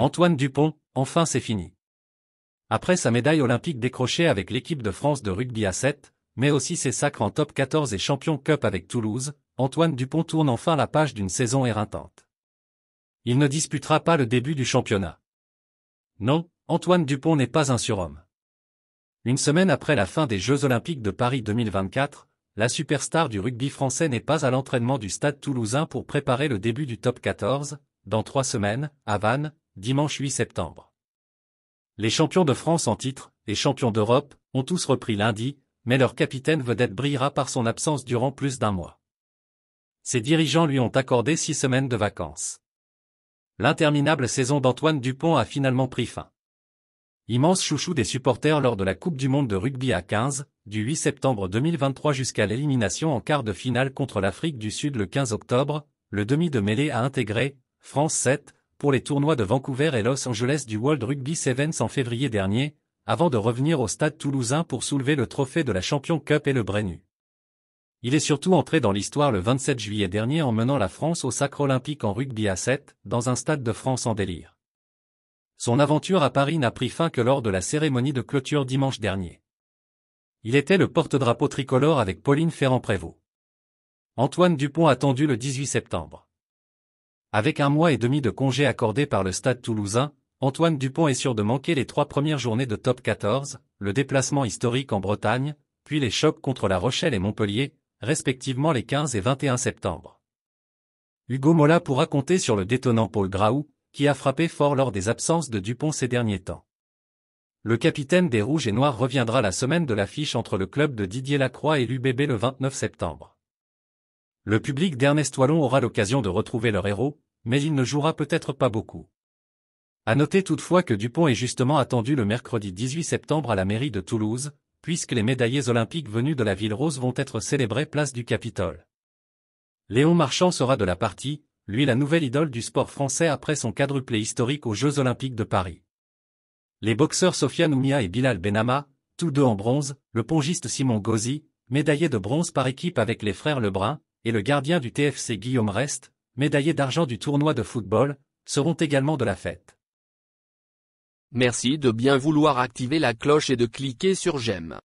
Antoine Dupont, enfin c'est fini. Après sa médaille olympique décrochée avec l'équipe de France de rugby à 7, mais aussi ses sacres en top 14 et champion cup avec Toulouse, Antoine Dupont tourne enfin la page d'une saison éreintante. Il ne disputera pas le début du championnat. Non, Antoine Dupont n'est pas un surhomme. Une semaine après la fin des Jeux olympiques de Paris 2024, la superstar du rugby français n'est pas à l'entraînement du stade toulousain pour préparer le début du top 14, dans trois semaines, à Vannes, dimanche 8 septembre. Les champions de France en titre, et champions d'Europe, ont tous repris lundi, mais leur capitaine vedette brillera par son absence durant plus d'un mois. Ses dirigeants lui ont accordé six semaines de vacances. L'interminable saison d'Antoine Dupont a finalement pris fin immense chouchou des supporters lors de la Coupe du Monde de rugby à 15, du 8 septembre 2023 jusqu'à l'élimination en quart de finale contre l'Afrique du Sud le 15 octobre, le demi de mêlée a intégré, France 7, pour les tournois de Vancouver et Los Angeles du World Rugby Sevens en février dernier, avant de revenir au stade toulousain pour soulever le trophée de la Champion Cup et le Brenu. Il est surtout entré dans l'histoire le 27 juillet dernier en menant la France au sacre olympique en rugby à 7, dans un stade de France en délire. Son aventure à Paris n'a pris fin que lors de la cérémonie de clôture dimanche dernier. Il était le porte-drapeau tricolore avec Pauline Ferrand-Prévot. Antoine Dupont attendu le 18 septembre. Avec un mois et demi de congé accordé par le stade toulousain, Antoine Dupont est sûr de manquer les trois premières journées de top 14, le déplacement historique en Bretagne, puis les chocs contre La Rochelle et Montpellier, respectivement les 15 et 21 septembre. Hugo Mola pourra compter sur le détonnant Paul Graou, qui a frappé fort lors des absences de Dupont ces derniers temps. Le capitaine des Rouges et Noirs reviendra la semaine de l'affiche entre le club de Didier Lacroix et l'UBB le 29 septembre. Le public d'Ernest Wallon aura l'occasion de retrouver leur héros, mais il ne jouera peut-être pas beaucoup. À noter toutefois que Dupont est justement attendu le mercredi 18 septembre à la mairie de Toulouse, puisque les médaillés olympiques venus de la ville rose vont être célébrés place du Capitole. Léon Marchand sera de la partie, lui la nouvelle idole du sport français après son quadruplé historique aux Jeux Olympiques de Paris. Les boxeurs Sofiane Noumia et Bilal Benama, tous deux en bronze, le pongiste Simon Gauzy, médaillé de bronze par équipe avec les frères Lebrun, et le gardien du TFC Guillaume Rest, médaillé d'argent du tournoi de football, seront également de la fête. Merci de bien vouloir activer la cloche et de cliquer sur j'aime.